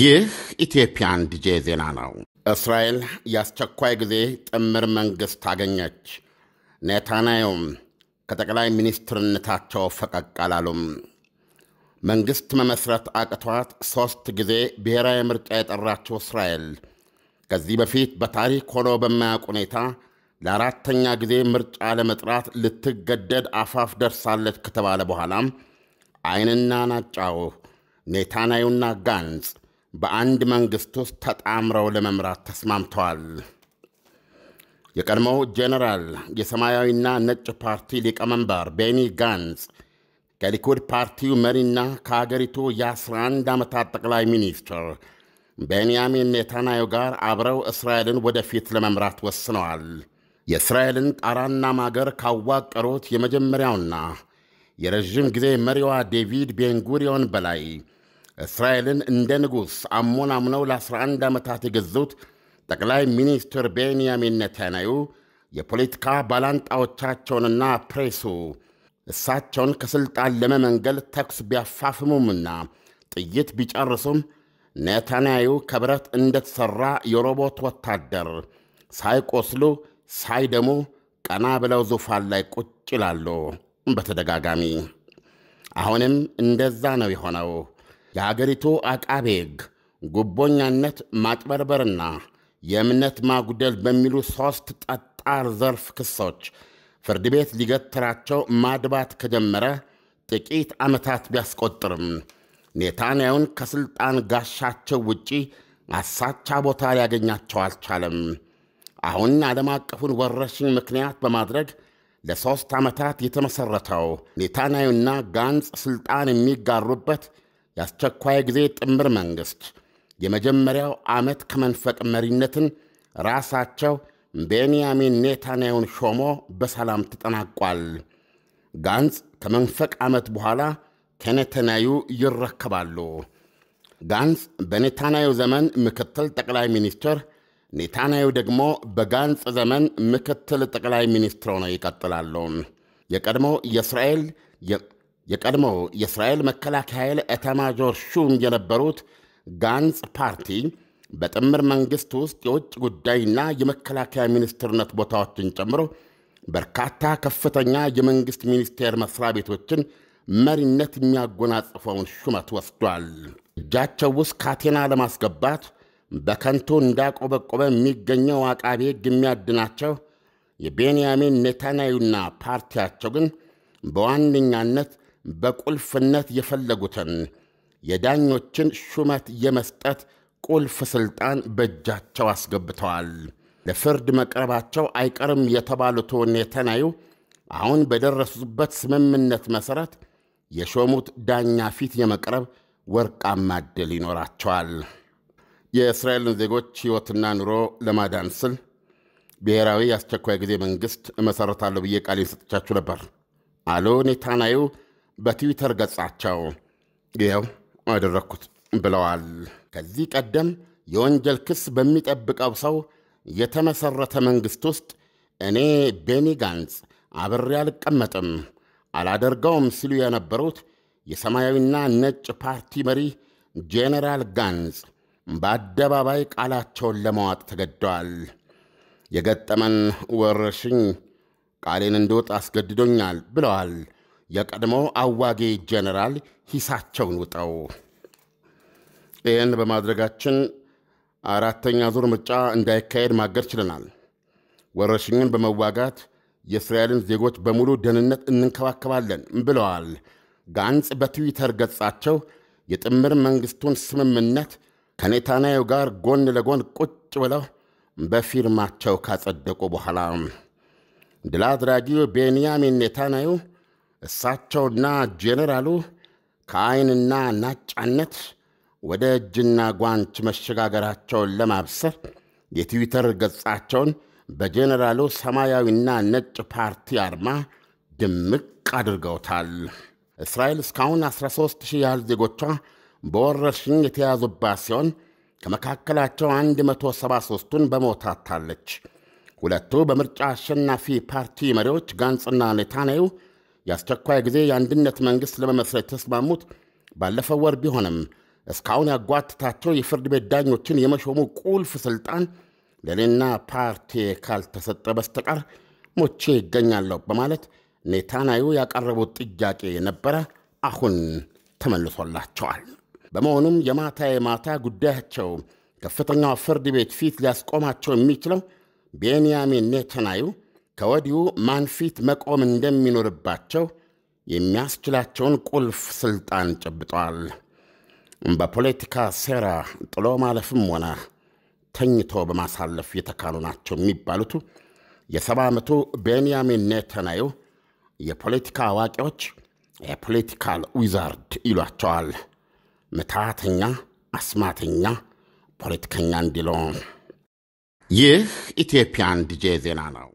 ይህ ኢትዮጵያ ዲጄ ዜና ነው። እስራኤል የአስቸኳይ ጊዜ ጥምር መንግሥት አገኘች። ኔታንያሁም ከጠቅላይ ሚኒስትርነታቸው ፈቀቅ አላሉም። መንግሥት መመስረት አቅቷት ሦስት ጊዜ ብሔራዊ ምርጫ የጠራችው እስራኤል ከዚህ በፊት በታሪክ ሆኖ በማያውቅ ሁኔታ ለአራተኛ ጊዜ ምርጫ ለመጥራት ልትገደድ አፋፍ ደርሳለች ከተባለ በኋላም አይንና ናጫው ኔታንያሁና ጋንጽ በአንድ መንግሥት ውስጥ ተጣምረው ለመምራት ተስማምተዋል። የቀድሞው ጄኔራል የሰማያዊና ነጭ ፓርቲ ሊቀመንበር ቤኒ ጋንስ ከሊኩድ ፓርቲው መሪና ከአገሪቱ የ11 ዓመታት ጠቅላይ ሚኒስትር ቤንያሚን ኔታንያሁ ጋር አብረው እስራኤልን ወደፊት ለመምራት ወስነዋል። የእስራኤልን ጣራና ማገር ካዋቀሩት የመጀመሪያውና የረዥም ጊዜ መሪዋ ዴቪድ ቤንጉሪዮን በላይ እስራኤልን እንደ ንጉሥ አሞናምነው ለ11 ዓመታት የገዙት ጠቅላይ ሚኒስትር ቤንያሚን ኔታንያሁ የፖለቲካ ባላንጣዎቻቸውንና ፕሬሱ እሳቸውን ከሥልጣን ለመመንገል ተኩስ ቢያፋፍሙምና ጥይት ቢጨርሱም ኔታንያሁ ከብረት እንደተሠራ የሮቦት ወታደር ሳይቆስሉ ሳይደሙ ቀና ብለው ዙፋን ላይ ቁጭ ይላሉ በተደጋጋሚ። አሁንም እንደዛ ነው የሆነው። የአገሪቱ አቃቤ ሕግ ጉቦኛነት፣ ማጭበርበርና የእምነት ማጉደል በሚሉ ሦስት ጠጣር ዘርፍ ክሶች ፍርድ ቤት ሊገትራቸው ማድባት ከጀመረ ጥቂት ዓመታት ቢያስቆጥርም ኔታንያውን ከሥልጣን ጋሻቸው ውጪ አሳቻ ቦታ ሊያገኛቸው አልቻለም። አሁን ዓለም አቀፉን ወረርሽኝ ምክንያት በማድረግ ለሦስት ዓመታት የተመሠረተው ኔታንያዩና ጋንጽ ሥልጣን የሚጋሩበት የአስቸኳይ ጊዜ ጥምር መንግሥት የመጀመሪያው ዓመት ከመንፈቅ መሪነትን ራሳቸው ቤንያሚን ኔታንያሁን ሾሞ በሰላም ተጠናቋል። ጋንዝ ከመንፈቅ ዓመት በኋላ ከኔታንያዩ ይረከባሉ። ጋንጽ በኔታንያዩ ዘመን ምክትል ጠቅላይ ሚኒስትር፣ ኔታንያዩ ደግሞ በጋንጽ ዘመን ምክትል ጠቅላይ ሚኒስትር ሆነው ይቀጥላሉ። የቀድሞው የእስራኤል የቀድሞው የእስራኤል መከላከያ ኃይል ኤታማዦር ሹም የነበሩት ጋንጽ ፓርቲ በጥምር መንግሥት ውስጥ የውጭ ጉዳይና የመከላከያ ሚኒስትርነት ቦታዎችን ጨምሮ በርካታ ከፍተኛ የመንግሥት ሚኒስቴር መሥሪያ ቤቶችን መሪነት የሚያጎናጽፈውን ሹመት ወስዷል። እጃቸው ውስጥ ካቴና ለማስገባት በከንቱ እንዳቆበቆበ የሚገኘው አቃቤ ሕግ የሚያድናቸው የቤንያሚን ኔታንያዩና ፓርቲያቸው ግን በዋነኛነት በቁልፍነት የፈለጉትን የዳኞችን ሹመት የመስጠት ቁልፍ ሥልጣን በእጃቸው አስገብተዋል። ለፍርድ መቅረባቸው አይቀርም የተባሉት ኔታንያሁ አሁን በደረሱበት ስምምነት መሠረት የሾሙት ዳኛ ፊት የመቅረብ ወርቃማ ዕድል ይኖራቸዋል። የእስራኤልን ዜጎች ሕይወትና ኑሮ ለማዳን ስል ብሔራዊ የአስቸኳይ ጊዜ መንግሥት እመሠረታለሁ ብዬ ቃሌን ሰጥቻችሁ ነበር አሉ ኔታንያሁ በትዊተር ገጻቸው ይኸው አደረግኩት ብለዋል። ከዚህ ቀደም የወንጀል ክስ በሚጠብቀው ሰው የተመሠረተ መንግሥት ውስጥ እኔ ቤኒ ጋንጽ አብሬ አልቀመጥም አላደርገውም ሲሉ የነበሩት የሰማያዊና ነጭ ፓርቲ መሪ ጄኔራል ጋንጽ በአደባባይ ቃላቸውን ለመዋጥ ተገደዋል። የገጠመን ወረርሽኝ ቃሌን እንድወጥ አስገድዶኛል ብለዋል የቀድሞ አዋጊ ጀነራል ሂሳቸውን ውጠው። ይህን በማድረጋችን አራተኛ ዙር ምርጫ እንዳይካሄድ ማገድ ችለናል። ወረርሽኙን በመዋጋት የእስራኤልን ዜጎች በሙሉ ደህንነት እንንከባከባለን ብለዋል። ጋንጽ በትዊተር ገጻቸው የጥምር መንግሥቱን ስምምነት ከኔታንያሁ ጋር ጎን ለጎን ቁጭ ብለው በፊርማቸው ካጸደቁ በኋላ ድል አድራጊው ቤንያሚን ኔታንያሁ እሳቸውና ጄኔራሉ ከዐይንና ናጫነት ወደ እጅና ጓንች መሸጋገራቸውን ለማብሰር የትዊተር ገጻቸውን በጄኔራሉ ሰማያዊና ነጭ ፓርቲ አርማ ድምቅ አድርገውታል። እስራኤል እስካሁን 13 ሺህ ያህል ዜጎቿ በወረርሽኝ የተያዙባት ሲሆን ከመካከላቸው 173ቱን በሞት አጥታለች። ሁለቱ በምርጫ አሸናፊ ፓርቲ መሪዎች ጋንጽና ኔታንያሁ የአስቸኳይ ጊዜ የአንድነት መንግሥት ለመመስረት የተስማሙት ባለፈው ወር ቢሆንም እስካሁን ያጓትታቸው የፍርድ ቤት ዳኞችን የመሾሙ ቁልፍ ሥልጣን ለእኔና ፓርቲ ካልተሰጠ በስተቀር ሞቼ ይገኛለሁ በማለት ኔታናዩ ያቀረቡት ጥያቄ ነበረ። አሁን ተመልሶላቸዋል። በመሆኑም የማታ የማታ ጉዳያቸው ከፍተኛው ፍርድ ቤት ፊት ሊያስቆማቸው የሚችለው ቤንያሚን ኔታናዩ ከወዲሁ ማንፊት መቆም እንደሚኖርባቸው የሚያስችላቸውን ቁልፍ ስልጣን ጨብጠዋል። በፖለቲካ ሴራ ጥሎ ማለፍም ሆነ ተኝቶ በማሳለፍ የተካኑ ናቸው የሚባሉቱ የሰባ ዓመቱ ቤንያሚን ኔተናዩ የፖለቲካ አዋቂዎች የፖለቲካል ዊዛርድ ይሏቸዋል። ምትሃተኛ፣ አስማተኛ፣ ፖለቲከኛ እንዲለው። ይህ ኢትዮጵያን ዲጄ ዜና ነው።